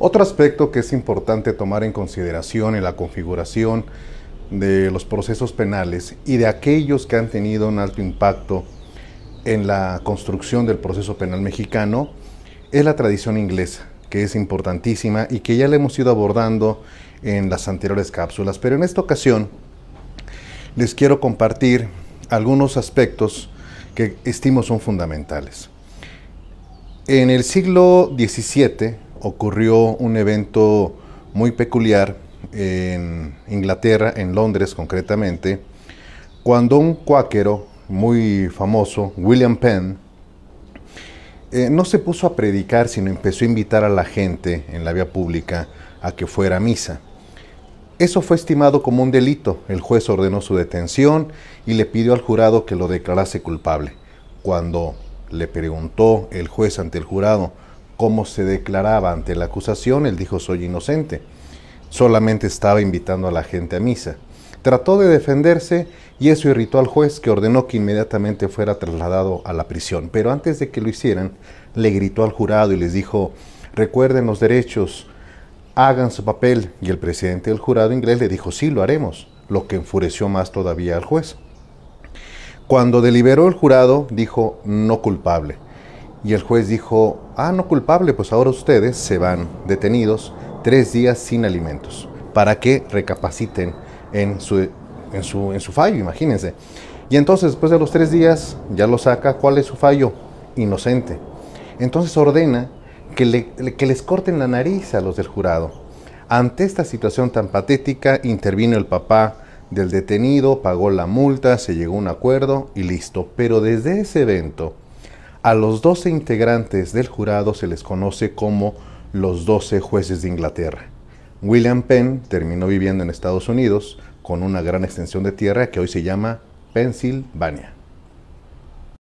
Otro aspecto que es importante tomar en consideración en la configuración de los procesos penales y de aquellos que han tenido un alto impacto en la construcción del proceso penal mexicano es la tradición inglesa, que es importantísima y que ya la hemos ido abordando en las anteriores cápsulas. Pero en esta ocasión les quiero compartir algunos aspectos que estimo son fundamentales. En el siglo XVII, ocurrió un evento muy peculiar en Inglaterra, en Londres concretamente, cuando un cuáquero muy famoso, William Penn, eh, no se puso a predicar, sino empezó a invitar a la gente en la vía pública a que fuera a misa. Eso fue estimado como un delito. El juez ordenó su detención y le pidió al jurado que lo declarase culpable. Cuando le preguntó el juez ante el jurado cómo se declaraba ante la acusación, él dijo soy inocente, solamente estaba invitando a la gente a misa. Trató de defenderse y eso irritó al juez que ordenó que inmediatamente fuera trasladado a la prisión. Pero antes de que lo hicieran, le gritó al jurado y les dijo, recuerden los derechos, hagan su papel. Y el presidente del jurado inglés le dijo, sí, lo haremos, lo que enfureció más todavía al juez. Cuando deliberó el jurado, dijo, no culpable. Y el juez dijo, ah, no culpable, pues ahora ustedes se van detenidos tres días sin alimentos para que recapaciten en su, en su, en su fallo, imagínense. Y entonces después de los tres días ya lo saca, ¿cuál es su fallo? Inocente. Entonces ordena que, le, que les corten la nariz a los del jurado. Ante esta situación tan patética, intervino el papá del detenido, pagó la multa, se llegó a un acuerdo y listo. Pero desde ese evento, a los 12 integrantes del jurado se les conoce como los 12 jueces de Inglaterra. William Penn terminó viviendo en Estados Unidos con una gran extensión de tierra que hoy se llama Pensilvania.